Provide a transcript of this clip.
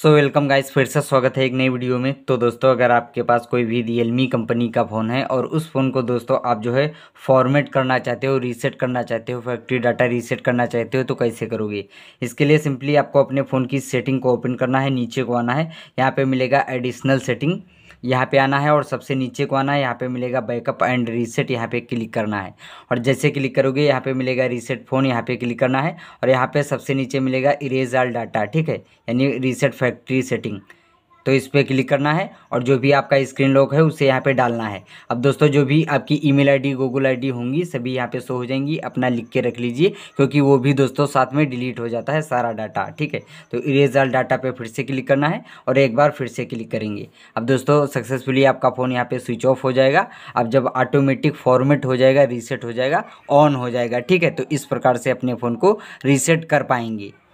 so welcome guys फिर से स्वागत है एक नई वीडियो में तो दोस्तों अगर आपके पास कोई भी रियलमी कंपनी का फ़ोन है और उस फ़ोन को दोस्तों आप जो है फॉर्मेट करना चाहते हो रीसेट करना चाहते हो फैक्ट्री डाटा रीसेट करना चाहते हो तो कैसे करोगे इसके लिए सिंपली आपको अपने फ़ोन की सेटिंग को ओपन करना है नीचे को आना है यहाँ पर मिलेगा एडिशनल सेटिंग यहाँ पे आना है और सबसे नीचे को आना है यहाँ पे मिलेगा बैकअप एंड रीसेट यहाँ पे क्लिक करना है और जैसे क्लिक करोगे यहाँ पे मिलेगा रीसेट फ़ोन यहाँ पे क्लिक करना है और यहाँ पे सबसे नीचे मिलेगा इरेज आल डाटा ठीक है यानी रीसेट फैक्ट्री सेटिंग तो इस पर क्लिक करना है और जो भी आपका स्क्रीन लॉक है उसे यहाँ पे डालना है अब दोस्तों जो भी आपकी ईमेल आईडी गूगल आईडी होंगी सभी यहाँ पे शो हो जाएंगी अपना लिख के रख लीजिए क्योंकि वो भी दोस्तों साथ में डिलीट हो जाता है सारा डाटा ठीक है तो इरेजल डाटा पे फिर से क्लिक करना है और एक बार फिर से क्लिक करेंगे अब दोस्तों सक्सेसफुली आपका फ़ोन यहाँ पर स्विच ऑफ हो जाएगा अब जब ऑटोमेटिक फॉर्मेट हो जाएगा रीसेट हो जाएगा ऑन हो जाएगा ठीक है तो इस प्रकार से अपने फ़ोन को रीसेट कर पाएंगे